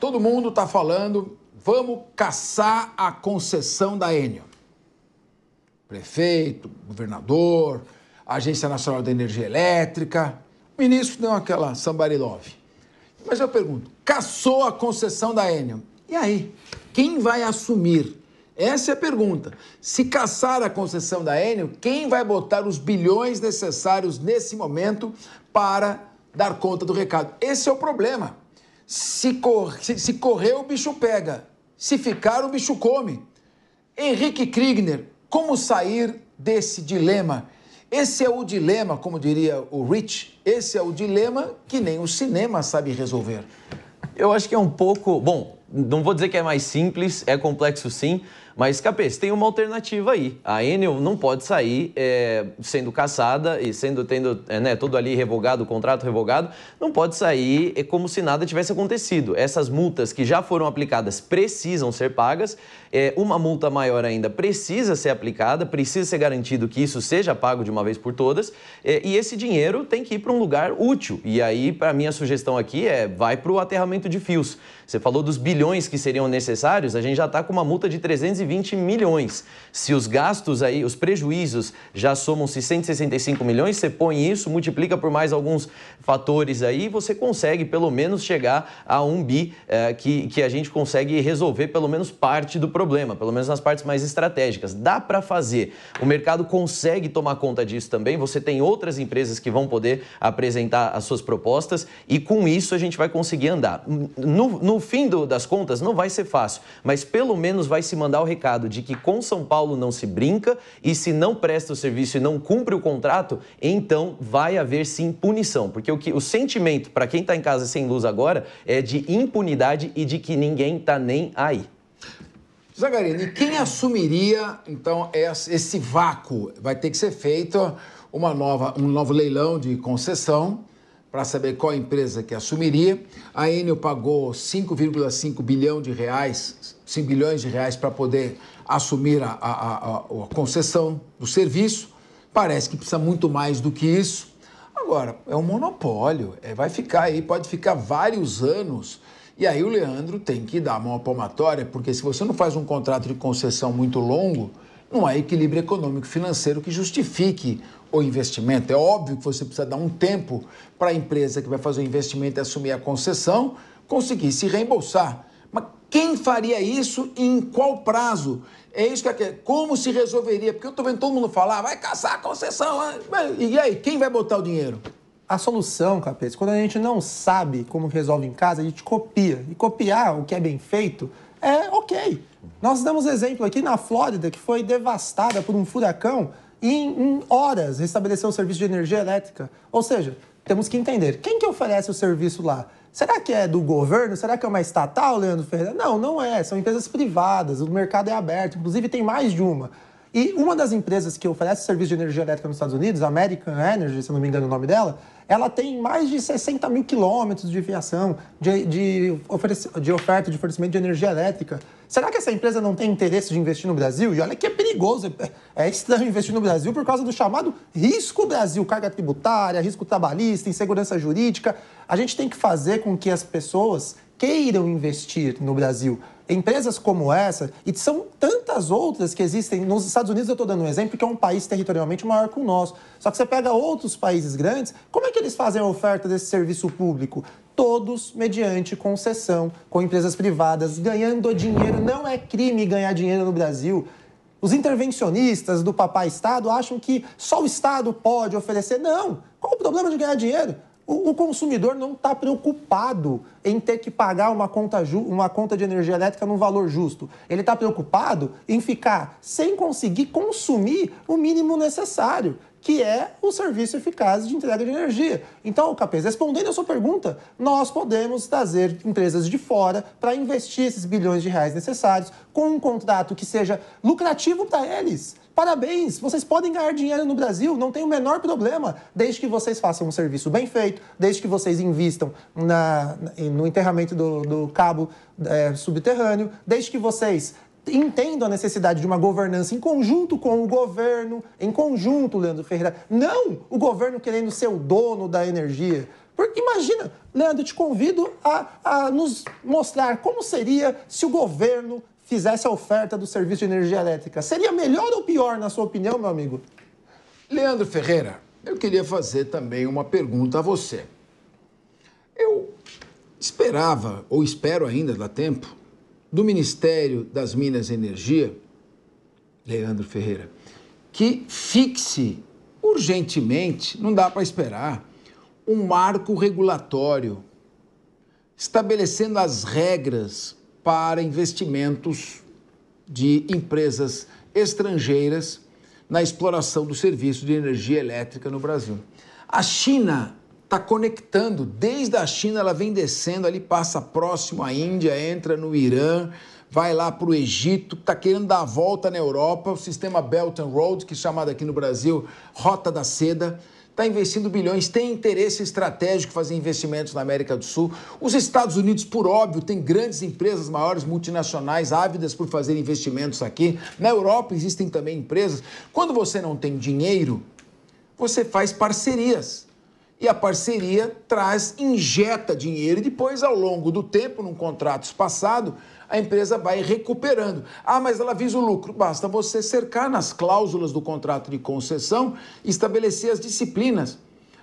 Todo mundo está falando, vamos caçar a concessão da Enio. Prefeito, governador, Agência Nacional de Energia Elétrica, ministro deu aquela sambarilove. Mas eu pergunto, caçou a concessão da Enio, E aí, quem vai assumir? Essa é a pergunta. Se caçar a concessão da Enio, quem vai botar os bilhões necessários nesse momento para dar conta do recado? Esse é o problema. Se, cor, se, se correr, o bicho pega. Se ficar, o bicho come. Henrique Kriegner, como sair desse dilema? Esse é o dilema, como diria o Rich, esse é o dilema que nem o cinema sabe resolver. Eu acho que é um pouco. Bom, não vou dizer que é mais simples, é complexo sim, mas, Capês, tem uma alternativa aí. A Enel não pode sair é, sendo caçada e sendo tendo é, né, todo ali revogado, o contrato revogado, não pode sair é como se nada tivesse acontecido. Essas multas que já foram aplicadas precisam ser pagas. É, uma multa maior ainda precisa ser aplicada, precisa ser garantido que isso seja pago de uma vez por todas. É, e esse dinheiro tem que ir para um lugar útil. E aí, para mim, a sugestão aqui é vai para o aterramento de fios. Você falou dos bilhões que seriam necessários, a gente já está com uma multa de 320 milhões. Se os gastos aí, os prejuízos já somam-se 165 milhões, você põe isso, multiplica por mais alguns fatores aí, você consegue pelo menos chegar a um bi é, que, que a gente consegue resolver pelo menos parte do problema, pelo menos nas partes mais estratégicas. Dá para fazer. O mercado consegue tomar conta disso também. Você tem outras empresas que vão poder apresentar as suas propostas e com isso a gente vai conseguir andar. Hum, no, no no fim do, das contas, não vai ser fácil, mas pelo menos vai se mandar o recado de que com São Paulo não se brinca e se não presta o serviço e não cumpre o contrato, então vai haver sim punição. Porque o, que, o sentimento para quem está em casa sem luz agora é de impunidade e de que ninguém está nem aí. Zagarini, quem assumiria, então, esse vácuo? Vai ter que ser feito uma nova, um novo leilão de concessão para saber qual empresa que assumiria. A Enel pagou 5,5 bilhão de reais, 5 bilhões de reais para poder assumir a, a, a, a concessão do serviço. Parece que precisa muito mais do que isso. Agora, é um monopólio, é, vai ficar aí, pode ficar vários anos. E aí o Leandro tem que dar mão à palmatória, porque se você não faz um contrato de concessão muito longo, não há equilíbrio econômico financeiro que justifique o investimento. É óbvio que você precisa dar um tempo para a empresa que vai fazer o investimento e assumir a concessão conseguir se reembolsar. Mas quem faria isso e em qual prazo? É isso que eu quero. Como se resolveria? Porque eu estou vendo todo mundo falar, vai caçar a concessão. E aí, quem vai botar o dinheiro? A solução, Capete, quando a gente não sabe como resolve em casa, a gente copia. E copiar o que é bem feito é ok. Nós damos exemplo aqui na Flórida, que foi devastada por um furacão e em horas restabeleceu o serviço de energia elétrica. Ou seja, temos que entender quem que oferece o serviço lá. Será que é do governo? Será que é uma estatal, Leandro Ferreira? Não, não é. São empresas privadas, o mercado é aberto, inclusive tem mais de uma. E uma das empresas que oferece serviço de energia elétrica nos Estados Unidos, American Energy, se não me engano o nome dela, ela tem mais de 60 mil quilômetros de fiação, de, de, de oferta de fornecimento de energia elétrica. Será que essa empresa não tem interesse de investir no Brasil? E olha que é perigoso, é, é estranho investir no Brasil por causa do chamado risco Brasil, carga tributária, risco trabalhista, insegurança jurídica. A gente tem que fazer com que as pessoas queiram investir no Brasil empresas como essa, e são tantas outras que existem, nos Estados Unidos eu estou dando um exemplo, que é um país territorialmente maior que o nosso. Só que você pega outros países grandes, como é que eles fazem a oferta desse serviço público? Todos mediante concessão, com empresas privadas, ganhando dinheiro. Não é crime ganhar dinheiro no Brasil. Os intervencionistas do papai Estado acham que só o Estado pode oferecer. Não! Qual o problema de ganhar dinheiro? O, consumidor não está preocupado em ter que pagar uma conta, uma conta de energia elétrica num valor justo. Ele está preocupado em ficar sem conseguir consumir o mínimo necessário que é o serviço eficaz de entrega de energia. Então, Capês, respondendo a sua pergunta, nós podemos trazer empresas de fora para investir esses bilhões de reais necessários com um contrato que seja lucrativo para eles. Parabéns, vocês podem ganhar dinheiro no Brasil, não tem o menor problema, desde que vocês façam um serviço bem feito, desde que vocês invistam na, no enterramento do, do cabo é, subterrâneo, desde que vocês entendo a necessidade de uma governança em conjunto com o governo, em conjunto, Leandro Ferreira. Não o governo querendo ser o dono da energia. Porque imagina, Leandro, te convido a, a nos mostrar como seria se o governo fizesse a oferta do serviço de energia elétrica. Seria melhor ou pior, na sua opinião, meu amigo? Leandro Ferreira, eu queria fazer também uma pergunta a você. Eu esperava, ou espero ainda, dá tempo, do Ministério das Minas e Energia, Leandro Ferreira, que fixe urgentemente, não dá para esperar, um marco regulatório estabelecendo as regras para investimentos de empresas estrangeiras na exploração do serviço de energia elétrica no Brasil. A China está conectando. Desde a China, ela vem descendo, ali passa próximo à Índia, entra no Irã, vai lá para o Egito, está querendo dar a volta na Europa. O sistema Belt and Road, que é chamado aqui no Brasil Rota da Seda, está investindo bilhões, tem interesse estratégico fazer investimentos na América do Sul. Os Estados Unidos, por óbvio, tem grandes empresas maiores, multinacionais, ávidas por fazer investimentos aqui. Na Europa existem também empresas. Quando você não tem dinheiro, você faz parcerias e a parceria traz, injeta dinheiro e depois, ao longo do tempo, num contrato espaçado, a empresa vai recuperando. Ah, mas ela visa o lucro. Basta você cercar nas cláusulas do contrato de concessão e estabelecer as disciplinas.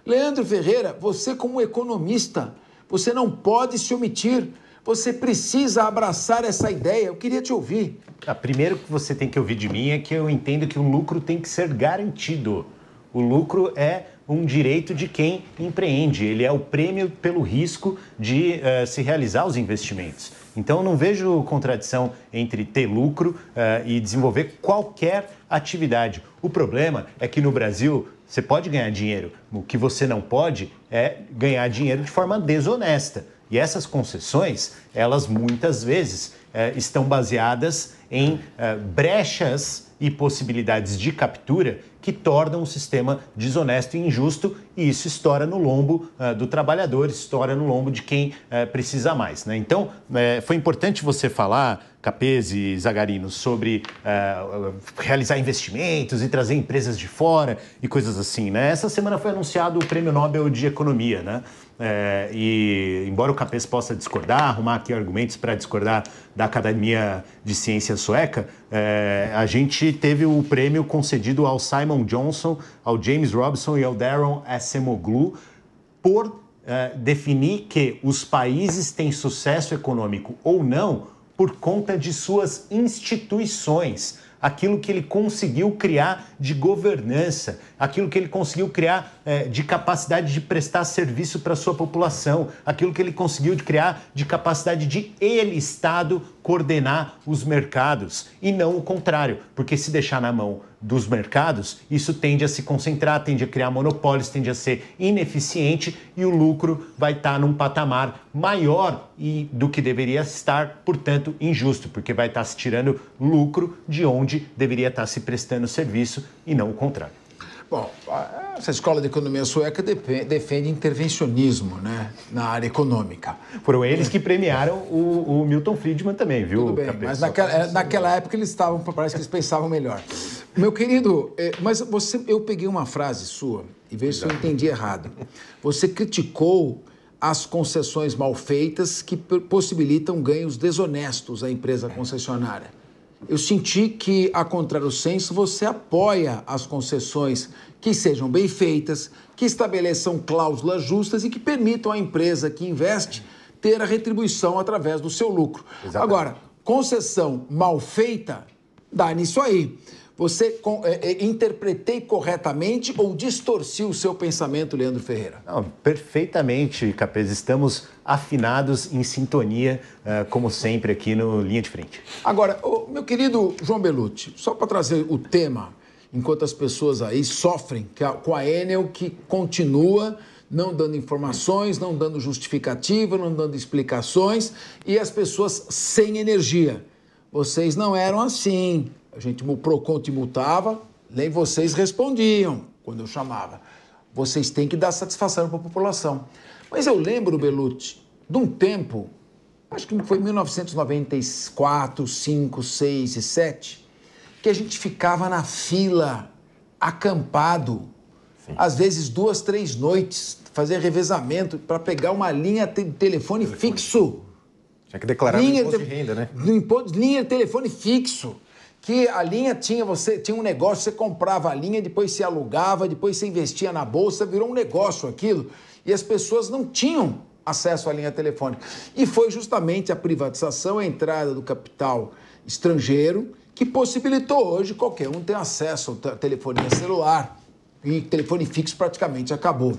Leandro Ferreira, você, como economista, você não pode se omitir. Você precisa abraçar essa ideia. Eu queria te ouvir. A ah, primeiro que você tem que ouvir de mim é que eu entendo que o lucro tem que ser garantido. O lucro é um direito de quem empreende. Ele é o prêmio pelo risco de uh, se realizar os investimentos. Então, não vejo contradição entre ter lucro uh, e desenvolver qualquer atividade. O problema é que no Brasil você pode ganhar dinheiro, o que você não pode é ganhar dinheiro de forma desonesta. E essas concessões, elas muitas vezes é, estão baseadas em é, brechas e possibilidades de captura que tornam o sistema desonesto e injusto, e isso estoura no lombo uh, do trabalhador, estoura no lombo de quem uh, precisa mais. Né? Então, uh, foi importante você falar, Capese e Zagarino, sobre realizar investimentos e trazer empresas de fora e coisas assim. Né? Essa semana foi anunciado o Prêmio Nobel de Economia, né? e embora o Capes possa discordar, arrumar aqui argumentos para discordar da da Academia de Ciência Sueca, é, a gente teve o prêmio concedido ao Simon Johnson, ao James Robson e ao Darren Acemoglu por é, definir que os países têm sucesso econômico ou não por conta de suas instituições aquilo que ele conseguiu criar de governança, aquilo que ele conseguiu criar é, de capacidade de prestar serviço para a sua população, aquilo que ele conseguiu de criar de capacidade de ele, Estado, coordenar os mercados e não o contrário, porque se deixar na mão dos mercados, isso tende a se concentrar, tende a criar monopólios, tende a ser ineficiente e o lucro vai estar tá num patamar maior e do que deveria estar, portanto, injusto, porque vai estar tá se tirando lucro de onde deveria estar tá se prestando serviço e não o contrário. Bom, essa escola de economia sueca defende intervencionismo né, na área econômica. Foram eles que premiaram o, o Milton Friedman também, viu? Tudo bem, mas naquela, é, naquela época eles estavam, parece que eles pensavam melhor. Meu querido, é, mas você, eu peguei uma frase sua e vejo se eu entendi errado. Você criticou as concessões mal feitas que possibilitam ganhos desonestos à empresa concessionária. Eu senti que, a contrário senso, você apoia as concessões que sejam bem feitas, que estabeleçam cláusulas justas e que permitam à empresa que investe ter a retribuição através do seu lucro. Exatamente. Agora, concessão mal feita, dá nisso aí. Você é, é, interpretei corretamente ou distorci o seu pensamento, Leandro Ferreira? Não, perfeitamente, Capes. Estamos afinados, em sintonia, é, como sempre, aqui no Linha de Frente. Agora, meu querido João Belucci, só para trazer o tema, enquanto as pessoas aí sofrem com a Enel, que continua não dando informações, não dando justificativa, não dando explicações, e as pessoas sem energia. Vocês não eram assim a gente, o PROCON te multava, nem vocês respondiam quando eu chamava. Vocês têm que dar satisfação para a população. Mas eu lembro, Belucci, de um tempo, acho que foi 1994, 5, 6 e 7, que a gente ficava na fila, acampado, Sim. às vezes duas, três noites, fazer revezamento para pegar uma linha de telefone, telefone. fixo. Tinha que declarar linha no imposto de, de renda, né? No imposto, linha de telefone fixo que a linha tinha você tinha um negócio, você comprava a linha, depois se alugava, depois você investia na bolsa, virou um negócio aquilo, e as pessoas não tinham acesso à linha telefônica. E foi justamente a privatização, a entrada do capital estrangeiro que possibilitou hoje qualquer um ter acesso à telefonia celular e telefone fixo praticamente acabou.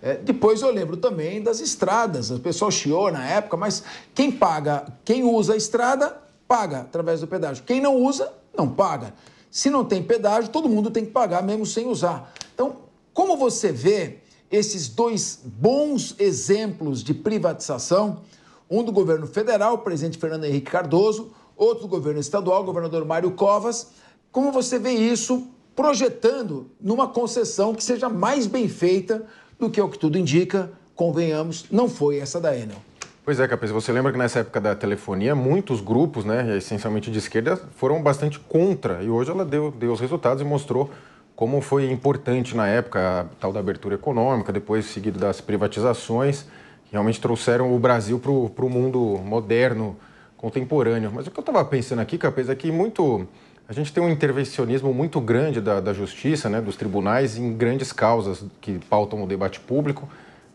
É, depois eu lembro também das estradas, o pessoal chiou na época, mas quem paga, quem usa a estrada paga através do pedágio. Quem não usa, não paga. Se não tem pedágio, todo mundo tem que pagar, mesmo sem usar. Então, como você vê esses dois bons exemplos de privatização, um do governo federal, o presidente Fernando Henrique Cardoso, outro do governo estadual, o governador Mário Covas, como você vê isso projetando numa concessão que seja mais bem feita do que é o que tudo indica, convenhamos, não foi essa da Enel. Pois é, Capes, você lembra que nessa época da telefonia, muitos grupos, né, essencialmente de esquerda, foram bastante contra. E hoje ela deu, deu os resultados e mostrou como foi importante na época a tal da abertura econômica, depois seguido das privatizações, que realmente trouxeram o Brasil para o mundo moderno, contemporâneo. Mas o que eu estava pensando aqui, Capes, é que muito. A gente tem um intervencionismo muito grande da, da justiça, né, dos tribunais, em grandes causas que pautam o debate público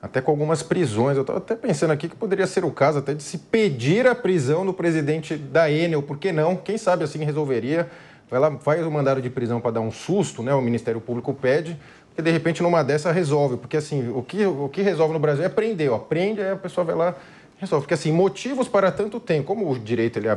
até com algumas prisões. Eu estava até pensando aqui que poderia ser o caso até de se pedir a prisão do presidente da Enel, por que não? Quem sabe assim resolveria. Vai lá, faz o mandado de prisão para dar um susto, né? O Ministério Público pede, porque de repente numa dessa resolve. Porque assim, o que, o que resolve no Brasil é prender, ó. Prende, aí a pessoa vai lá resolve. Porque assim, motivos para tanto tem. Como o direito ele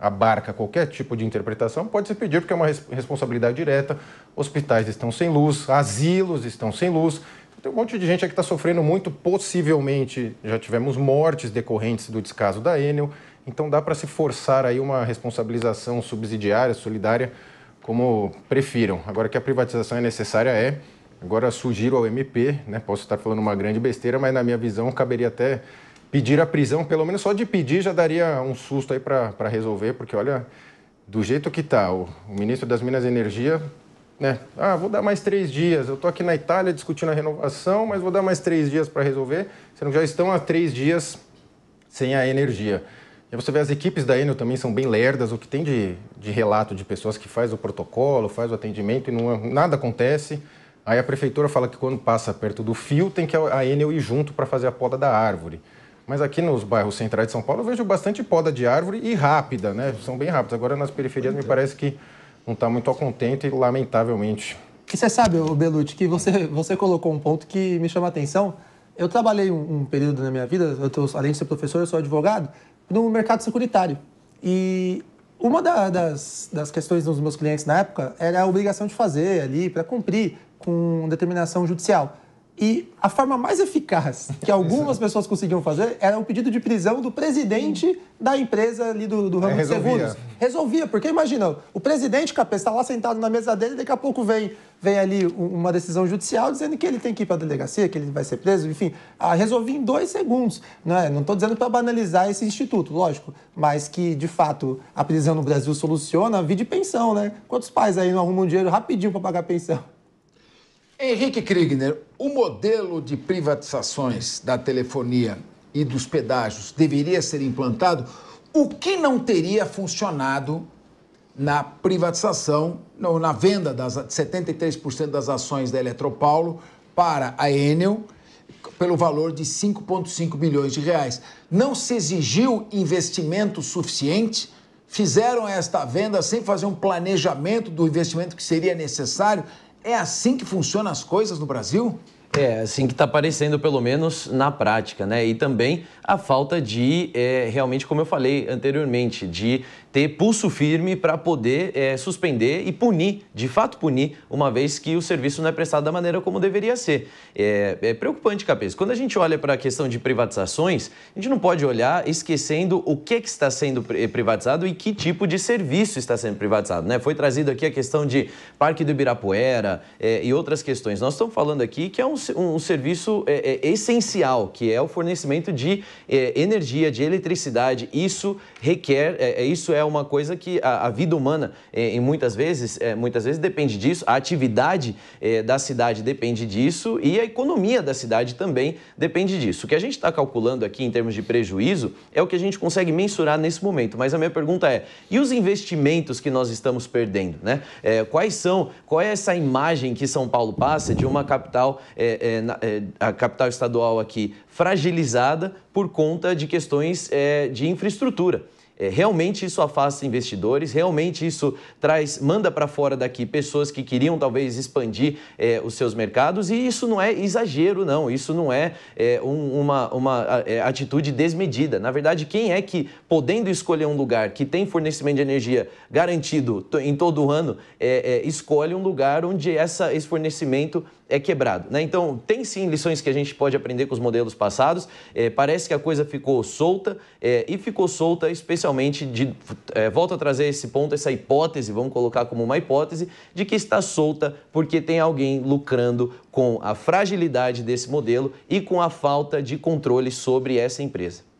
abarca qualquer tipo de interpretação, pode se pedir, porque é uma responsabilidade direta. Hospitais estão sem luz, asilos estão sem luz. Tem um monte de gente que está sofrendo muito, possivelmente já tivemos mortes decorrentes do descaso da Enel, então dá para se forçar aí uma responsabilização subsidiária, solidária, como prefiram. Agora que a privatização é necessária é, agora sugiro ao MP, né, posso estar falando uma grande besteira, mas na minha visão caberia até pedir a prisão, pelo menos só de pedir já daria um susto aí para resolver, porque olha, do jeito que está, o, o ministro das Minas e Energia né? Ah, vou dar mais três dias. Eu estou aqui na Itália discutindo a renovação, mas vou dar mais três dias para resolver, sendo que já estão há três dias sem a energia. E você vê as equipes da Enel também são bem lerdas, o que tem de, de relato de pessoas que faz o protocolo, faz o atendimento e não, nada acontece. Aí a prefeitura fala que quando passa perto do fio tem que a Enel ir junto para fazer a poda da árvore. Mas aqui nos bairros centrais de São Paulo eu vejo bastante poda de árvore e rápida, né? São bem rápidos. Agora nas periferias me é. parece que não está muito ao contente, lamentavelmente. E você sabe, Belucci, que você, você colocou um ponto que me chama a atenção. Eu trabalhei um, um período na minha vida, tô, além de ser professor, eu sou advogado, no mercado securitário. E uma da, das, das questões dos meus clientes na época era a obrigação de fazer ali, para cumprir com determinação judicial. E a forma mais eficaz que algumas pessoas conseguiam fazer era o pedido de prisão do presidente da empresa ali do, do ramo é, de seguros. Resolvia, porque imagina, o presidente, capeta, está lá sentado na mesa dele, daqui a pouco vem, vem ali uma decisão judicial dizendo que ele tem que ir para a delegacia, que ele vai ser preso, enfim. Ah, resolvi em dois segundos. Né? Não estou é? dizendo para banalizar esse instituto, lógico, mas que, de fato, a prisão no Brasil soluciona a vida de pensão, né? Quantos pais aí não arrumam dinheiro rapidinho para pagar pensão? Henrique Kriegner, o modelo de privatizações da telefonia e dos pedágios deveria ser implantado, o que não teria funcionado na privatização, ou na venda das 73% das ações da Eletropaulo para a Enel pelo valor de 5,5 bilhões de reais. Não se exigiu investimento suficiente, fizeram esta venda sem fazer um planejamento do investimento que seria necessário. É assim que funcionam as coisas no Brasil? É, assim que está aparecendo, pelo menos na prática, né? E também a falta de, é, realmente, como eu falei anteriormente, de ter pulso firme para poder é, suspender e punir, de fato punir, uma vez que o serviço não é prestado da maneira como deveria ser. É, é preocupante, Capês. Quando a gente olha para a questão de privatizações, a gente não pode olhar esquecendo o que, que está sendo eh, privatizado e que tipo de serviço está sendo privatizado. Né? Foi trazido aqui a questão de Parque do Ibirapuera é, e outras questões. Nós estamos falando aqui que é um, um serviço é, é, essencial, que é o fornecimento de é, energia, de eletricidade. Isso requer, é, isso é uma coisa que a, a vida humana, é, em muitas vezes, é, muitas vezes depende disso, a atividade é, da cidade depende disso e a economia da cidade também depende disso. O que a gente está calculando aqui em termos de prejuízo é o que a gente consegue mensurar nesse momento, mas a minha pergunta é, e os investimentos que nós estamos perdendo? Né? É, quais são, qual é essa imagem que São Paulo passa de uma capital, é, é, a capital estadual aqui, fragilizada por conta de questões de infraestrutura? É, realmente isso afasta investidores, realmente isso traz, manda para fora daqui pessoas que queriam talvez expandir é, os seus mercados e isso não é exagero, não. Isso não é, é um, uma, uma é, atitude desmedida. Na verdade, quem é que, podendo escolher um lugar que tem fornecimento de energia garantido em todo o ano, é, é, escolhe um lugar onde essa, esse fornecimento é quebrado. Né? Então, tem sim lições que a gente pode aprender com os modelos passados. parece que a coisa ficou solta e ficou solta especialmente oficialmente, de, é, volto a trazer esse ponto, essa hipótese, vamos colocar como uma hipótese, de que está solta porque tem alguém lucrando com a fragilidade desse modelo e com a falta de controle sobre essa empresa.